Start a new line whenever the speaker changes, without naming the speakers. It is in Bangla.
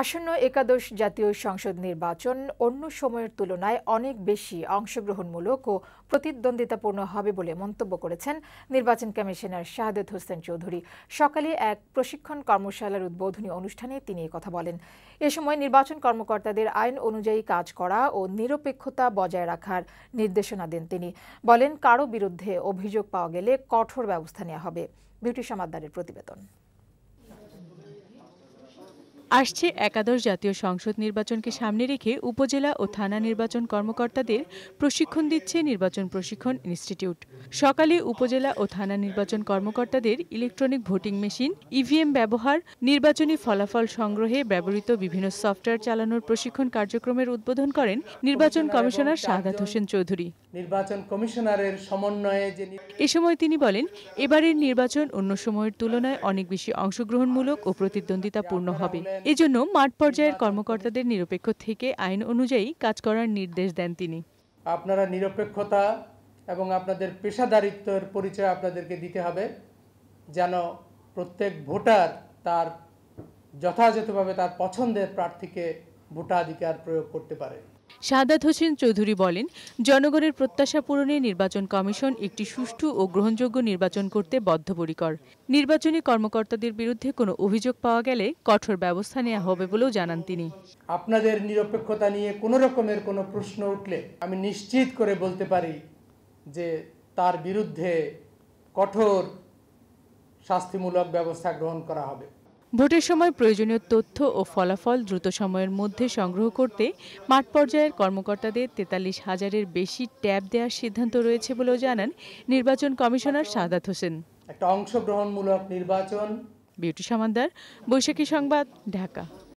আসন্ন একাদশ জাতীয় সংসদ নির্বাচন অন্য সময়ের তুলনায় অনেক বেশি অংশগ্রহণমূলক ও প্রতিদ্বন্দ্বিতাপূর্ণ হবে বলে মন্তব্য করেছেন নির্বাচন কমিশনার শাহাদ হোসেন চৌধুরী সকালে এক প্রশিক্ষণ কর্মশালার উদ্বোধনী অনুষ্ঠানে তিনি কথা বলেন এ সময় নির্বাচন কর্মকর্তাদের আইন অনুযায়ী কাজ করা ও নিরপেক্ষতা বজায় রাখার নির্দেশনা দেন তিনি বলেন কারো বিরুদ্ধে অভিযোগ পাওয়া গেলে কঠোর ব্যবস্থা নেওয়া হবে বিউটি সমাদ্দারের প্রতিবেদন আসছে
একাদশ জাতীয় সংসদ নির্বাচনকে সামনে রেখে উপজেলা ও থানা নির্বাচন কর্মকর্তাদের প্রশিক্ষণ দিচ্ছে নির্বাচন প্রশিক্ষণ ইনস্টিটিউট সকালে উপজেলা ও থানা নির্বাচন কর্মকর্তাদের ইলেকট্রনিক ভোটিং মেশিন ইভিএম ব্যবহার নির্বাচনী ফলাফল সংগ্রহে ব্যবহৃত বিভিন্ন সফটওয়্যার চালানোর প্রশিক্ষণ কার্যক্রমের উদ্বোধন করেন নির্বাচন কমিশনার শাহাদ হোসেন চৌধুরী
নির্বাচন কমিশনারের সমন্বয়ে যে এ সময় তিনি বলেন এবারের
নির্বাচন অন্য সময়ের তুলনায় অনেক বেশি অংশগ্রহণমূলক ও প্রতিদ্বন্দ্বিতাপূর্ণ হবে এজন্য মাঠ পর্যায়ের কর্মকর্তাদের নিরপেক্ষ থেকে আইন অনুযায়ী কাজ করার নির্দেশ দেন তিনি
আপনারা নিরপেক্ষতা এবং আপনাদের পেশাদারিত্বের পরিচয় আপনাদেরকে দিতে হবে যেন প্রত্যেক ভোটার তার যথাযথভাবে তার পছন্দের প্রার্থীকে ভোটাধিকার প্রয়োগ করতে পারে
সাদাত হোসেন চৌধুরী বলেন জনগণের প্রত্যাশা পূরণে নির্বাচন কমিশন একটি সুষ্ঠু ও গ্রহণযোগ্য নির্বাচন করতে বদ্ধপরিকর নির্বাচনী কর্মকর্তাদের বিরুদ্ধে কোনো অভিযোগ পাওয়া গেলে কঠোর ব্যবস্থা নেওয়া হবে বলেও জানান তিনি
আপনাদের নিরপেক্ষতা নিয়ে কোনো রকমের কোনো প্রশ্ন উঠলে আমি নিশ্চিত করে বলতে পারি যে তার বিরুদ্ধে কঠোর শাস্তিমূলক ব্যবস্থা গ্রহণ করা হবে
ভোটের সময় প্রয়োজনীয় তথ্য ও ফলাফল দ্রুত সময়ের মধ্যে সংগ্রহ করতে মাঠ পর্যায়ের কর্মকর্তাদের তেতাল্লিশ হাজারের বেশি ট্যাব দেওয়ার সিদ্ধান্ত রয়েছে বলেও জানান নির্বাচন কমিশনার সাদাত হোসেন একটা অংশগ্রহণমূলক নির্বাচন বিউটি সামান্দার বৈশাখী সংবাদ ঢাকা